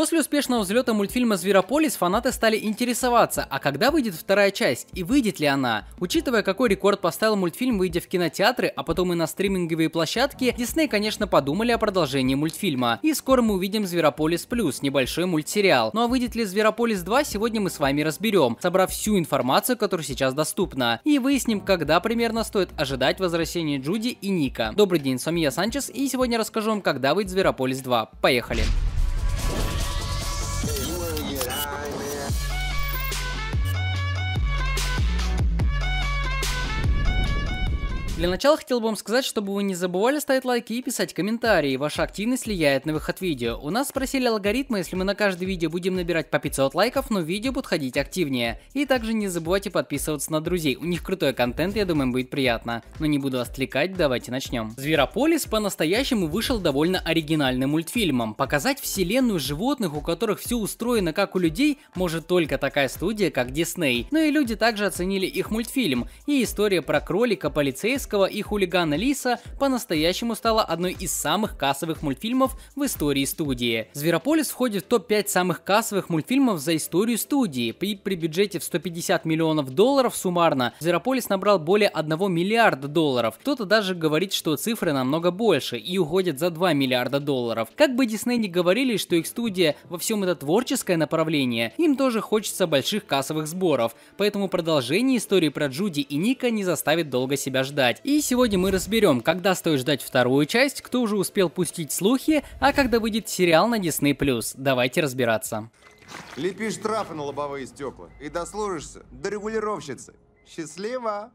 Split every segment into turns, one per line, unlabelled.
После успешного взлета мультфильма «Зверополис» фанаты стали интересоваться, а когда выйдет вторая часть и выйдет ли она? Учитывая, какой рекорд поставил мультфильм, выйдя в кинотеатры, а потом и на стриминговые площадки, Дисней, конечно, подумали о продолжении мультфильма. И скоро мы увидим «Зверополис плюс», небольшой мультсериал. Ну а выйдет ли «Зверополис 2» сегодня мы с вами разберем, собрав всю информацию, которая сейчас доступна. И выясним, когда примерно стоит ожидать возвращения Джуди и Ника. Добрый день, с вами я Санчес, и сегодня расскажу вам, когда выйдет «Зверополис 2». Поехали! Для начала хотел бы вам сказать, чтобы вы не забывали ставить лайки и писать комментарии. Ваша активность влияет на выход видео. У нас спросили алгоритмы, если мы на каждое видео будем набирать по 500 лайков, но видео будет ходить активнее. И также не забывайте подписываться на друзей. У них крутой контент, я думаю, им будет приятно. Но не буду вас отвлекать, давайте начнем. Зверополис по-настоящему вышел довольно оригинальным мультфильмом. Показать вселенную животных, у которых все устроено как у людей, может только такая студия, как Дисней. Но ну и люди также оценили их мультфильм. И история про кролика, полицейского Достоевского и хулигана Лиса по-настоящему стала одной из самых кассовых мультфильмов в истории студии. Зверополис входит в топ-5 самых кассовых мультфильмов за историю студии. При, при бюджете в 150 миллионов долларов суммарно Зверополис набрал более 1 миллиарда долларов. Кто-то даже говорит, что цифры намного больше и уходят за 2 миллиарда долларов. Как бы Дисней не говорили, что их студия во всем это творческое направление, им тоже хочется больших кассовых сборов. Поэтому продолжение истории про Джуди и Ника не заставит долго себя ждать. И сегодня мы разберем, когда стоит ждать вторую часть, кто уже успел пустить слухи, а когда выйдет сериал на Disney+. Давайте разбираться. Лепишь штрафы на лобовые стекла и дослужишься до регулировщицы. Счастливо!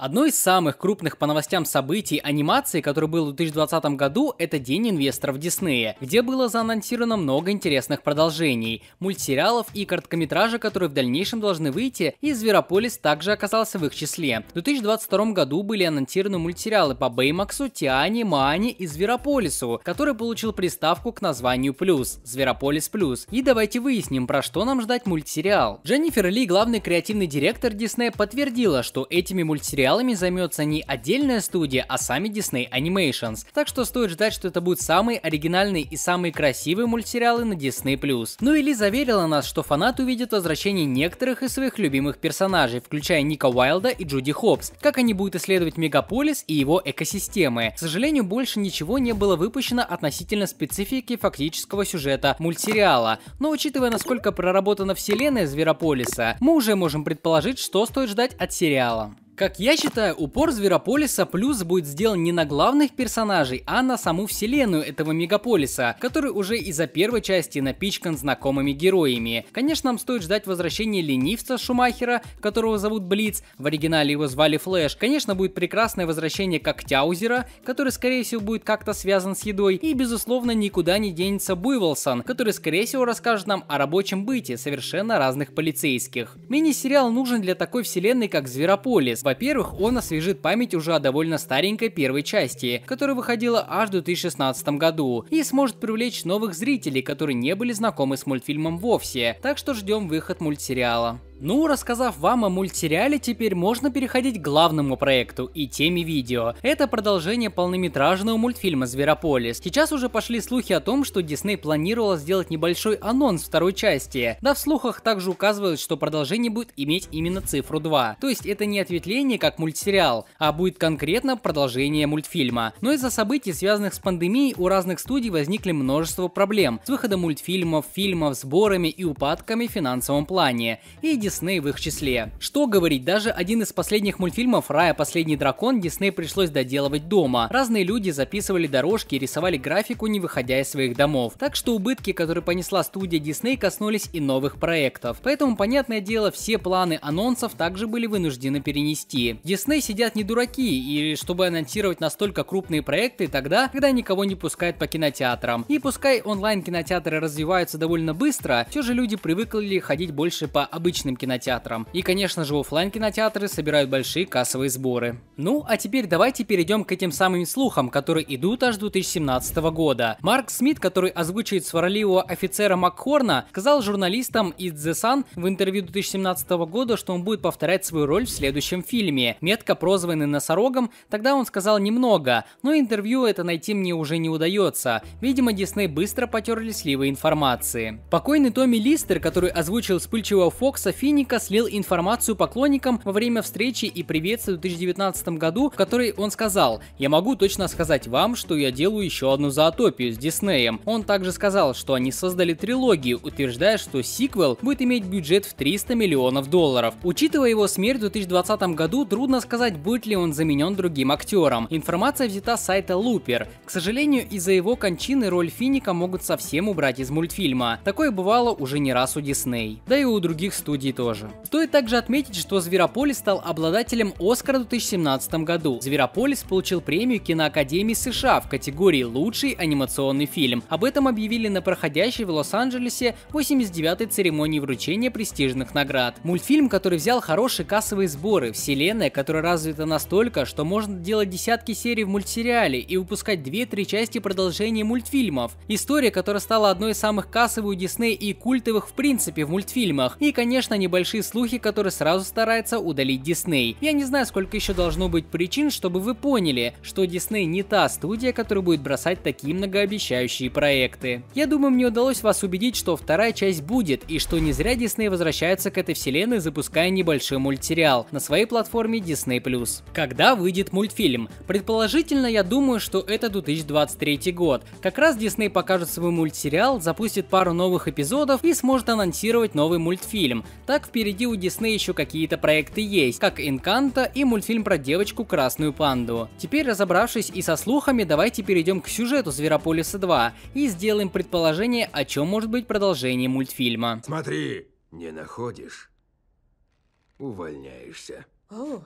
Одно из самых крупных по новостям событий анимации, который был в 2020 году, это День инвесторов Диснея, где было заанонсировано много интересных продолжений, мультсериалов и короткометража, которые в дальнейшем должны выйти, и Зверополис также оказался в их числе. В 2022 году были анонсированы мультсериалы по Бэймаксу, Тиане, Маане и Зверополису, который получил приставку к названию Плюс, Зверополис Плюс. И давайте выясним, про что нам ждать мультсериал. Дженнифер Ли, главный креативный директор Диснея, подтвердила, что этими мультсериалами сериалами займется не отдельная студия, а сами Disney Animations. Так что стоит ждать, что это будут самые оригинальные и самые красивые мультсериалы на Disney+. Ну и Ли заверила нас, что фанат увидит возвращение некоторых из своих любимых персонажей, включая Ника Уайлда и Джуди Хопс, как они будут исследовать мегаполис и его экосистемы. К сожалению, больше ничего не было выпущено относительно специфики фактического сюжета мультсериала, но учитывая, насколько проработана вселенная Зверополиса, мы уже можем предположить, что стоит ждать от сериала. Как я считаю, упор Зверополиса плюс будет сделан не на главных персонажей, а на саму вселенную этого мегаполиса, который уже из-за первой части напичкан знакомыми героями. Конечно, нам стоит ждать возвращения ленивца Шумахера, которого зовут Блиц, в оригинале его звали Флэш. Конечно, будет прекрасное возвращение Коктяузера, который, скорее всего, будет как-то связан с едой. И, безусловно, никуда не денется Буйволсон, который, скорее всего, расскажет нам о рабочем быте совершенно разных полицейских. Мини-сериал нужен для такой вселенной, как Зверополис, во-первых, он освежит память уже о довольно старенькой первой части, которая выходила аж в 2016 году, и сможет привлечь новых зрителей, которые не были знакомы с мультфильмом вовсе, так что ждем выход мультсериала. Ну, рассказав вам о мультсериале, теперь можно переходить к главному проекту и теме видео. Это продолжение полнометражного мультфильма «Зверополис». Сейчас уже пошли слухи о том, что Дисней планировала сделать небольшой анонс второй части. Да, в слухах также указывают, что продолжение будет иметь именно цифру 2. То есть это не ответвление как мультсериал, а будет конкретно продолжение мультфильма. Но из-за событий, связанных с пандемией, у разных студий возникли множество проблем с выходом мультфильмов, фильмов, сборами и упадками в финансовом плане. И Дисней в их числе. Что говорить, даже один из последних мультфильмов «Рая. Последний дракон» Дисней пришлось доделывать дома. Разные люди записывали дорожки и рисовали графику, не выходя из своих домов. Так что убытки, которые понесла студия Дисней, коснулись и новых проектов. Поэтому, понятное дело, все планы анонсов также были вынуждены перенести. Дисней сидят не дураки, и чтобы анонсировать настолько крупные проекты тогда, когда никого не пускают по кинотеатрам. И пускай онлайн-кинотеатры развиваются довольно быстро, все же люди привыкли ходить больше по обычным кинотеатрам. И, конечно же, офлайн кинотеатры собирают большие кассовые сборы. Ну, а теперь давайте перейдем к этим самым слухам, которые идут аж 2017 года. Марк Смит, который озвучивает сварливого офицера Макхорна, сказал журналистам из The Sun в интервью 2017 года, что он будет повторять свою роль в следующем фильме. Метко прозванный носорогом, тогда он сказал немного, но интервью это найти мне уже не удается. Видимо, Дисней быстро потерли сливы информации. Покойный Томми Листер, который озвучил вспыльчивого Фокса фильм Винника слил информацию поклонникам во время встречи и приветствия в 2019 году, в которой он сказал «Я могу точно сказать вам, что я делаю еще одну заотопию с Диснеем». Он также сказал, что они создали трилогию, утверждая, что сиквел будет иметь бюджет в 300 миллионов долларов. Учитывая его смерть в 2020 году, трудно сказать, будет ли он заменен другим актером. Информация взята с сайта Looper. К сожалению, из-за его кончины роль Финика могут совсем убрать из мультфильма. Такое бывало уже не раз у Дисней, да и у других студий Микки тоже. Стоит также отметить, что Зверополис стал обладателем Оскара в 2017 году. Зверополис получил премию Киноакадемии США в категории «Лучший анимационный фильм». Об этом объявили на проходящей в Лос-Анджелесе 89-й церемонии вручения престижных наград. Мультфильм, который взял хорошие кассовые сборы, вселенная, которая развита настолько, что можно делать десятки серий в мультсериале и выпускать 2-3 части продолжения мультфильмов. История, которая стала одной из самых кассовых у Дисней и культовых в принципе в мультфильмах. И, конечно, небольшие слухи, которые сразу старается удалить Дисней. Я не знаю, сколько еще должно быть причин, чтобы вы поняли, что Дисней не та студия, которая будет бросать такие многообещающие проекты. Я думаю, мне удалось вас убедить, что вторая часть будет, и что не зря Дисней возвращается к этой вселенной, запуская небольшой мультсериал на своей платформе Disney+. Когда выйдет мультфильм? Предположительно, я думаю, что это 2023 год. Как раз Дисней покажет свой мультсериал, запустит пару новых эпизодов и сможет анонсировать новый мультфильм. Так впереди у Disney еще какие-то проекты есть, как Инканта и мультфильм про девочку Красную Панду. Теперь разобравшись и со слухами, давайте перейдем к сюжету Зверополиса 2 и сделаем предположение, о чем может быть продолжение мультфильма. Смотри, не находишь. Увольняешься. О,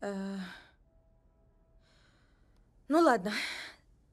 э... Ну ладно,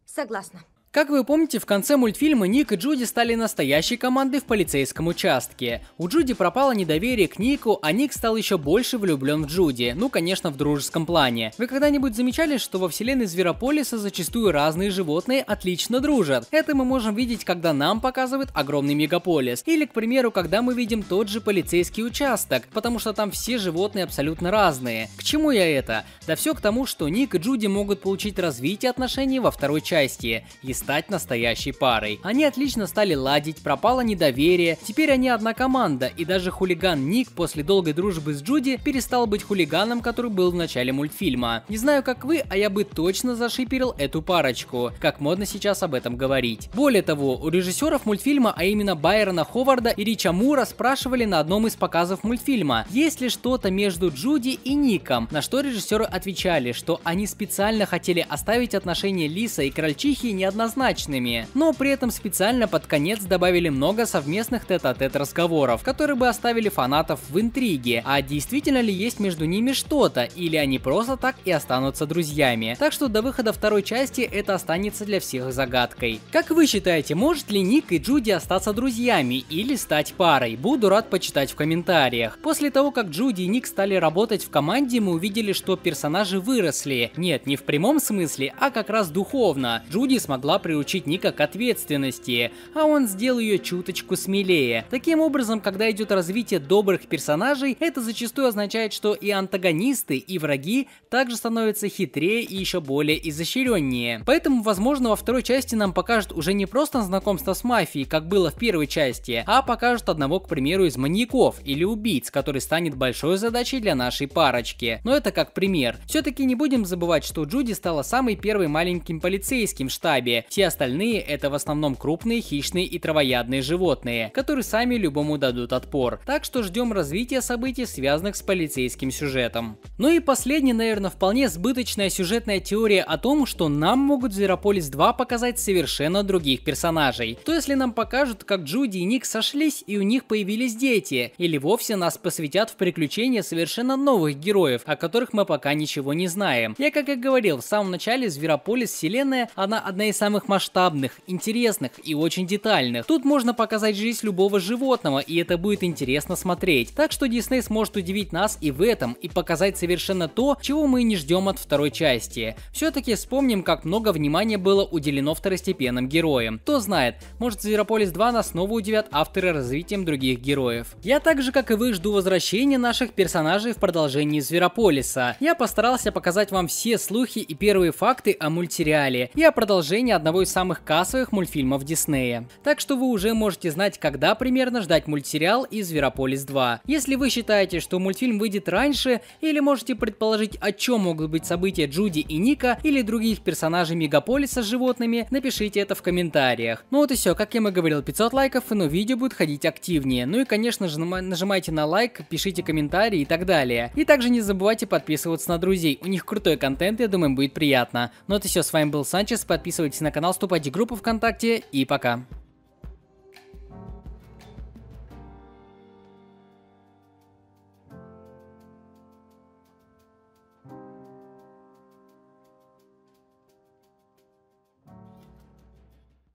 согласна. Как вы помните, в конце мультфильма Ник и Джуди стали настоящей командой в полицейском участке. У Джуди пропало недоверие к Нику, а Ник стал еще больше влюблен в Джуди, ну конечно в дружеском плане. Вы когда-нибудь замечали, что во вселенной Зверополиса зачастую разные животные отлично дружат? Это мы можем видеть, когда нам показывают огромный мегаполис, или, к примеру, когда мы видим тот же полицейский участок, потому что там все животные абсолютно разные. К чему я это? Да все к тому, что Ник и Джуди могут получить развитие отношений во второй части, если стать настоящей парой. Они отлично стали ладить, пропало недоверие, теперь они одна команда, и даже хулиган Ник после долгой дружбы с Джуди перестал быть хулиганом, который был в начале мультфильма. Не знаю, как вы, а я бы точно зашиперил эту парочку, как модно сейчас об этом говорить. Более того, у режиссеров мультфильма, а именно Байрона Ховарда и Рича Мура спрашивали на одном из показов мультфильма, есть ли что-то между Джуди и Ником, на что режиссеры отвечали, что они специально хотели оставить отношения Лиса и Крольчихи неоднозначно неоднозначными, но при этом специально под конец добавили много совместных тет-а-тет -тет разговоров, которые бы оставили фанатов в интриге, а действительно ли есть между ними что-то, или они просто так и останутся друзьями. Так что до выхода второй части это останется для всех загадкой. Как вы считаете, может ли Ник и Джуди остаться друзьями или стать парой? Буду рад почитать в комментариях. После того, как Джуди и Ник стали работать в команде, мы увидели, что персонажи выросли. Нет, не в прямом смысле, а как раз духовно. Джуди смогла приучить Ника к ответственности, а он сделал ее чуточку смелее. Таким образом, когда идет развитие добрых персонажей, это зачастую означает, что и антагонисты, и враги также становятся хитрее и еще более изощреннее. Поэтому, возможно, во второй части нам покажут уже не просто знакомство с мафией, как было в первой части, а покажут одного, к примеру, из маньяков или убийц, который станет большой задачей для нашей парочки. Но это как пример. Все-таки не будем забывать, что Джуди стала самой первой маленьким полицейским в штабе. Все остальные это в основном крупные хищные и травоядные животные, которые сами любому дадут отпор. Так что ждем развития событий, связанных с полицейским сюжетом. Ну и последняя, наверное, вполне сбыточная сюжетная теория о том, что нам могут Зверополис 2 показать совершенно других персонажей. То если нам покажут, как Джуди и Ник сошлись и у них появились дети, или вовсе нас посвятят в приключения совершенно новых героев, о которых мы пока ничего не знаем. Я, как и говорил, в самом начале Зверополис вселенная, она одна из самых самых масштабных, интересных и очень детальных. Тут можно показать жизнь любого животного, и это будет интересно смотреть. Так что Дисней сможет удивить нас и в этом, и показать совершенно то, чего мы не ждем от второй части. Все-таки вспомним, как много внимания было уделено второстепенным героям. Кто знает, может Зверополис 2 нас снова удивят авторы развитием других героев. Я так же, как и вы, жду возвращения наших персонажей в продолжении Зверополиса. Я постарался показать вам все слухи и первые факты о мультсериале и о продолжении одного из самых кассовых мультфильмов Диснея. Так что вы уже можете знать, когда примерно ждать мультсериал из Зверополис 2. Если вы считаете, что мультфильм выйдет раньше, или можете предположить, о чем могут быть события Джуди и Ника, или других персонажей Мегаполиса с животными, напишите это в комментариях. Ну вот и все, как я и говорил, 500 лайков, и но ну, видео будет ходить активнее. Ну и конечно же нажимайте на лайк, пишите комментарии и так далее. И также не забывайте подписываться на друзей, у них крутой контент, я думаю, им будет приятно. Ну вот и все, с вами был Санчес, подписывайтесь на канал вступайте в группу ВКонтакте и пока.